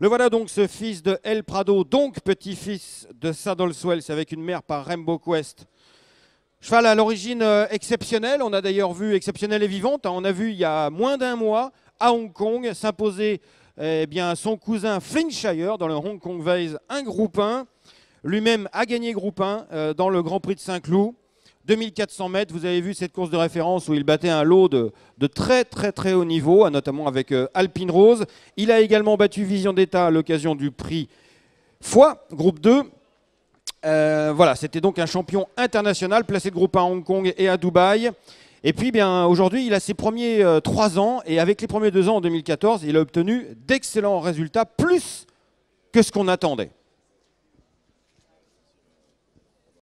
Le voilà donc ce fils de El Prado, donc petit-fils de Saddle Swells avec une mère par Rainbow Quest. Cheval à l'origine euh, exceptionnelle, on a d'ailleurs vu exceptionnelle et vivante, hein. on a vu il y a moins d'un mois à Hong Kong s'imposer eh bien, son cousin Flintshire dans le Hong Kong Vase, un groupe 1. Lui-même a gagné groupe 1 euh, dans le Grand Prix de Saint-Cloud. 2400 mètres, vous avez vu cette course de référence où il battait un lot de, très très très haut niveau, hein, notamment avec euh, Alpine Rose. Il a également battu Vision d'État à l'occasion du prix Foi, groupe 2. Euh, voilà, c'était donc un champion international, placé de groupe à Hong Kong et à Dubaï. Et puis, bien, aujourd'hui, il a ses premiers euh, trois 3 ans, et avec les premiers 2 ans en 2014, il a obtenu d'excellents résultats, plus que ce qu'on attendait.